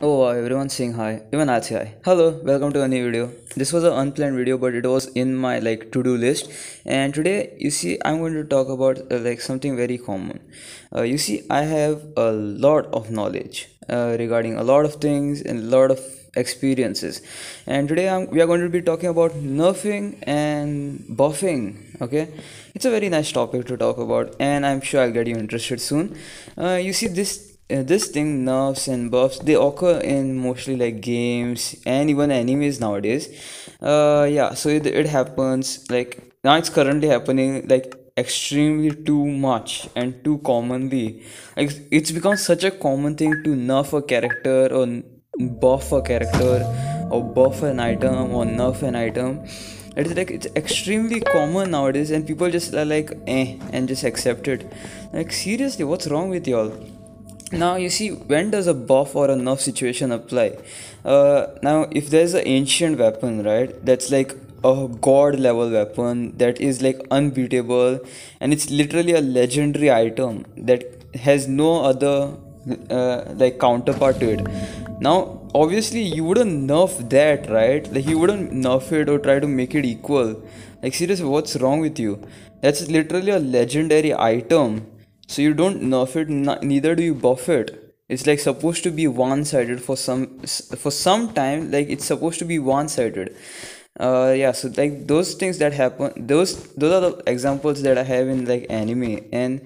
Oh wow, everyone's saying hi. Even I'll say hi. Hello, welcome to a new video. This was an unplanned video but it was in my like to-do list and today you see I'm going to talk about uh, like something very common. Uh, you see I have a lot of knowledge uh, regarding a lot of things and a lot of experiences and today I'm, we are going to be talking about nerfing and buffing okay it's a very nice topic to talk about and i'm sure i'll get you interested soon uh, you see this uh, this thing nerfs and buffs they occur in mostly like games and even animes nowadays uh yeah so it, it happens like now it's currently happening like extremely too much and too commonly like it's become such a common thing to nerf a character or buff a character or buff an item or nerf an item it's like it's extremely common nowadays and people just are like eh and just accept it like seriously what's wrong with y'all now you see when does a buff or a nerf situation apply uh, now if there's an ancient weapon right that's like a god level weapon that is like unbeatable and it's literally a legendary item that has no other uh, like counterpart to it now obviously you wouldn't nerf that right like you wouldn't nerf it or try to make it equal like seriously what's wrong with you that's literally a legendary item so you don't nerf it, neither do you buff it. It's like supposed to be one-sided for some for some time. Like it's supposed to be one-sided. Uh, yeah. So like those things that happen, those those are the examples that I have in like anime and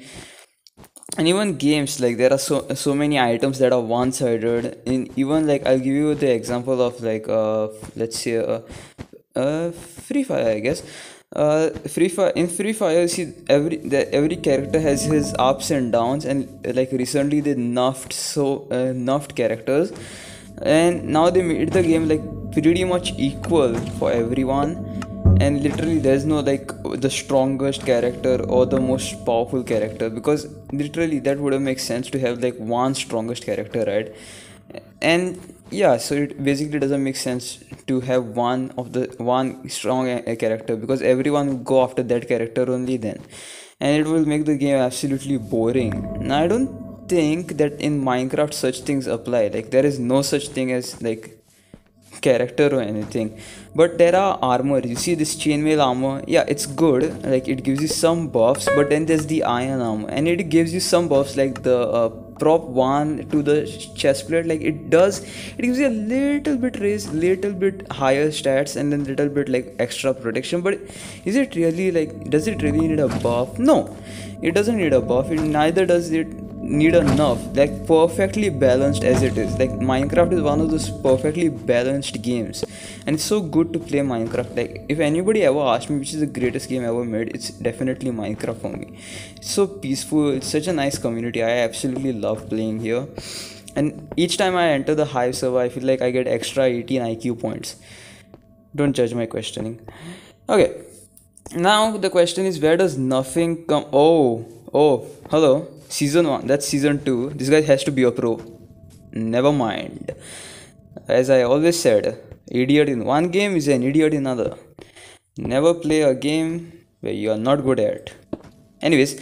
and even games like there are so so many items that are one-sided and even like i'll give you the example of like uh let's say uh, uh free fire i guess uh, free fire in free fire see every the, every character has his ups and downs and like recently they nerfed so uh, nerfed characters and now they made the game like pretty much equal for everyone and literally there's no like the strongest character or the most powerful character because literally that would have made sense to have like one strongest character right and yeah so it basically doesn't make sense to have one of the one strong a- eh, eh, character because everyone will go after that character only then and it will make the game absolutely boring now i don't think that in minecraft such things apply like there is no such thing as like character or anything but there are armor you see this chainmail armor yeah it's good like it gives you some buffs but then there's the iron armor and it gives you some buffs like the uh, prop one to the chest plate like it does it gives you a little bit raise little bit higher stats and then little bit like extra protection but is it really like does it really need a buff no it doesn't need a buff it neither does it need enough like perfectly balanced as it is like minecraft is one of those perfectly balanced games and it's so good to play minecraft like if anybody ever asked me which is the greatest game ever made it's definitely minecraft for me it's so peaceful it's such a nice community i absolutely love playing here and each time i enter the hive server i feel like i get extra 18 iq points don't judge my questioning okay now the question is where does nothing come oh oh hello season 1 that's season 2 this guy has to be a pro never mind as i always said idiot in one game is an idiot in another never play a game where you are not good at anyways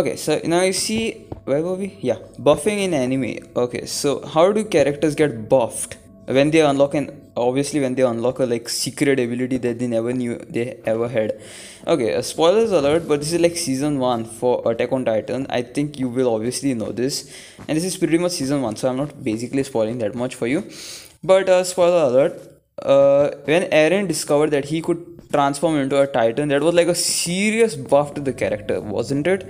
okay so now you see where were we yeah buffing in anime okay so how do characters get buffed when they unlock an obviously when they unlock a like secret ability that they never knew they ever had okay uh, spoilers alert but this is like season 1 for attack on titan i think you will obviously know this and this is pretty much season 1 so i'm not basically spoiling that much for you but uh, spoiler alert uh, when aaron discovered that he could transform into a titan that was like a serious buff to the character wasn't it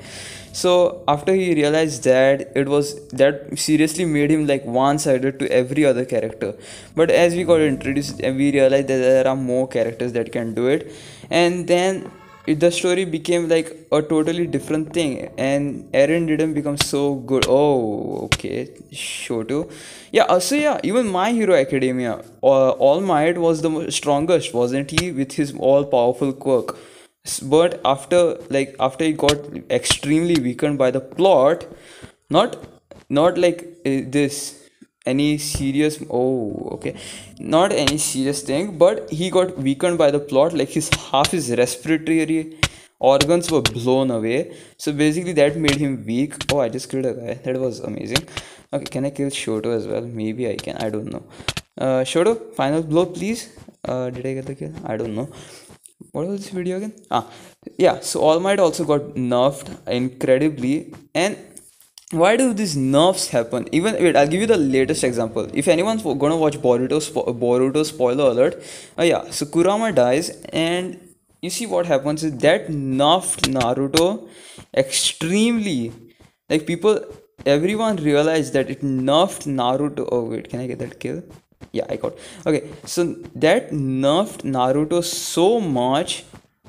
so after he realized that it was that seriously made him like one-sided to every other character but as we got introduced we realized that there are more characters that can do it and then it, the story became like a totally different thing and aaron didn't become so good oh okay too. yeah also uh, yeah even my hero academia uh, all might was the strongest wasn't he with his all powerful quirk but after like after he got extremely weakened by the plot not not like uh, this any serious oh okay not any serious thing but he got weakened by the plot like his half his respiratory organs were blown away so basically that made him weak oh i just killed a guy that was amazing okay can i kill shoto as well maybe i can i don't know uh shoto final blow please uh did i get the kill i don't know what was this video again ah yeah so all might also got nerfed incredibly and why do these nerfs happen even wait i'll give you the latest example if anyone's gonna watch boruto spo- boruto spoiler alert uh, yeah so kurama dies and you see what happens is that nerfed naruto extremely like people everyone realized that it nerfed naruto oh wait can i get that kill yeah i got okay so that nerfed naruto so much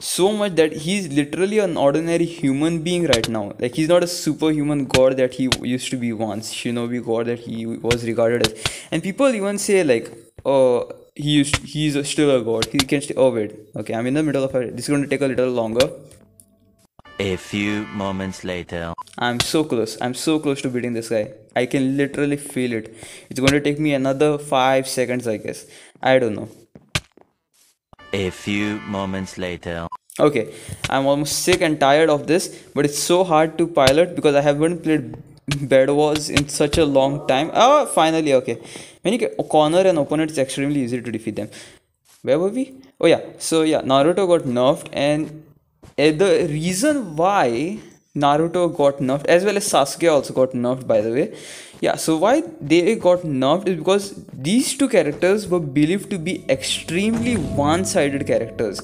so much that he's literally an ordinary human being right now. Like he's not a superhuman god that he used to be once, shinobi god that he was regarded as. And people even say like, oh, he used he's still a god. He can still. Oh wait, okay, I'm in the middle of it. This is going to take a little longer. A few moments later, I'm so close. I'm so close to beating this guy. I can literally feel it. It's going to take me another five seconds, I guess. I don't know. A few moments later okay i'm almost sick and tired of this but it's so hard to pilot because i haven't played bed wars in such a long time oh finally okay when you get corner an opponent it's extremely easy to defeat them where were we oh yeah so yeah naruto got nerfed and eh, the reason why Naruto got nerfed as well as Sasuke also got nerfed by the way. Yeah, so why they got nerfed is because these two characters were believed to be extremely one sided characters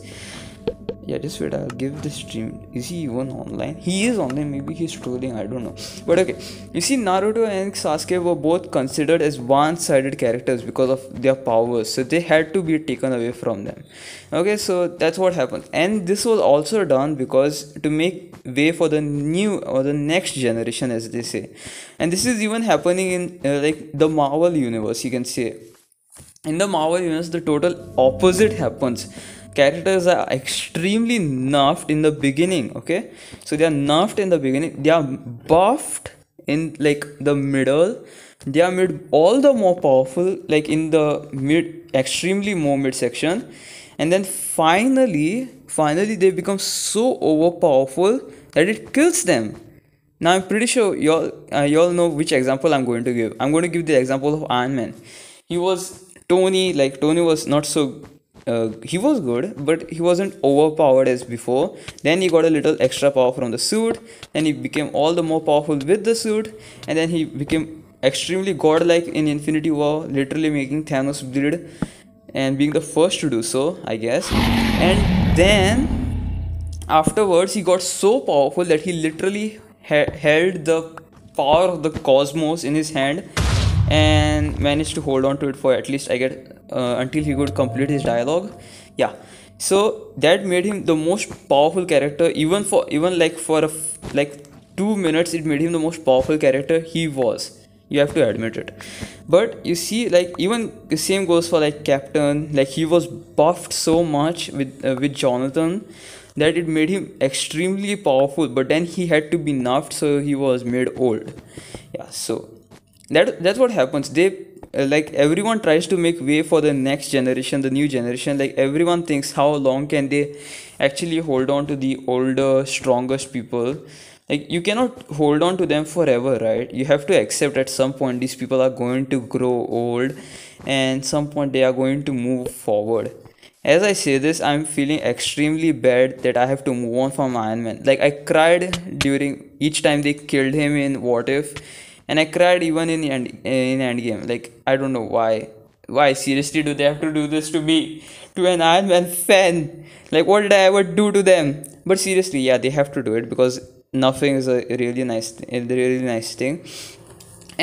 yeah just wait i'll give the stream is he even online he is online maybe he's trolling i don't know but okay you see naruto and sasuke were both considered as one-sided characters because of their powers so they had to be taken away from them okay so that's what happened and this was also done because to make way for the new or the next generation as they say and this is even happening in uh, like the marvel universe you can say in the marvel universe the total opposite happens characters are extremely nerfed in the beginning okay so they are nerfed in the beginning they are buffed in like the middle they are made all the more powerful like in the mid extremely more mid section and then finally finally they become so overpowerful that it kills them now i'm pretty sure y'all uh, y'all know which example i'm going to give i'm going to give the example of iron man he was tony like tony was not so uh, he was good, but he wasn't overpowered as before. Then he got a little extra power from the suit, and he became all the more powerful with the suit, and then he became extremely godlike in Infinity War, literally making Thanos bleed and being the first to do so, I guess. And then afterwards, he got so powerful that he literally ha- held the power of the cosmos in his hand and managed to hold on to it for at least, I get uh, until he could complete his dialogue yeah so that made him the most powerful character even for even like for a f- like 2 minutes it made him the most powerful character he was you have to admit it but you see like even the same goes for like captain like he was buffed so much with uh, with jonathan that it made him extremely powerful but then he had to be nerfed so he was made old yeah so that that's what happens they uh, like everyone tries to make way for the next generation the new generation like everyone thinks how long can they actually hold on to the older strongest people like you cannot hold on to them forever right you have to accept at some point these people are going to grow old and some point they are going to move forward as i say this i'm feeling extremely bad that i have to move on from iron man like i cried during each time they killed him in what if and I cried even in end in Endgame. Like I don't know why. Why seriously do they have to do this to me, to an Iron Man fan? Like what did I ever do to them? But seriously, yeah, they have to do it because nothing is a really nice, really nice thing.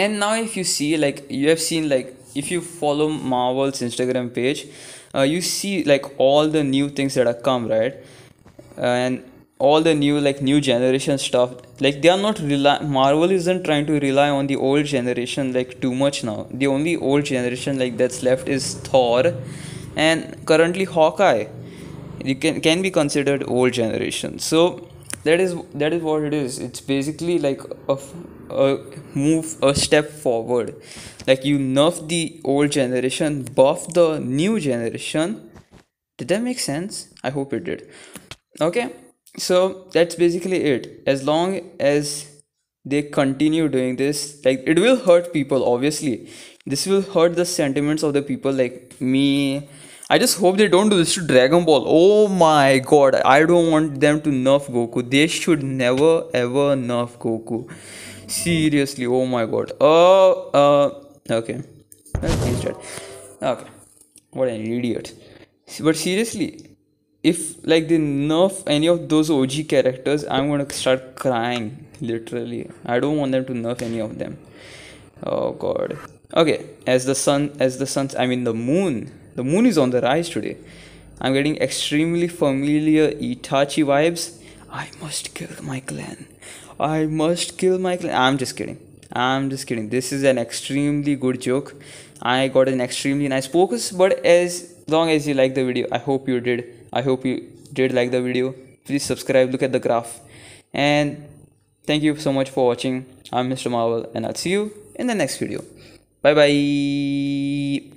And now, if you see, like you have seen, like if you follow Marvel's Instagram page, uh, you see like all the new things that have come, right? Uh, and all the new like new generation stuff like they are not rely marvel isn't trying to rely on the old generation like too much now the only old generation like that's left is thor and currently hawkeye you can can be considered old generation so that is that is what it is it's basically like a, a move a step forward like you nerf the old generation buff the new generation did that make sense i hope it did okay so that's basically it as long as they continue doing this like it will hurt people obviously this will hurt the sentiments of the people like me i just hope they don't do this to dragon ball oh my god i don't want them to nerf goku they should never ever nerf goku seriously oh my god uh uh okay okay what an idiot but seriously if like they nerf any of those OG characters, I'm gonna start crying literally. I don't want them to nerf any of them. Oh god. Okay, as the sun, as the suns, I mean the moon. The moon is on the rise today. I'm getting extremely familiar Itachi vibes. I must kill my clan. I must kill my clan. I'm just kidding. I'm just kidding. This is an extremely good joke. I got an extremely nice focus, but as long as you like the video, I hope you did I hope you did like the video. Please subscribe, look at the graph. And thank you so much for watching. I'm Mr. Marvel and I'll see you in the next video. Bye bye.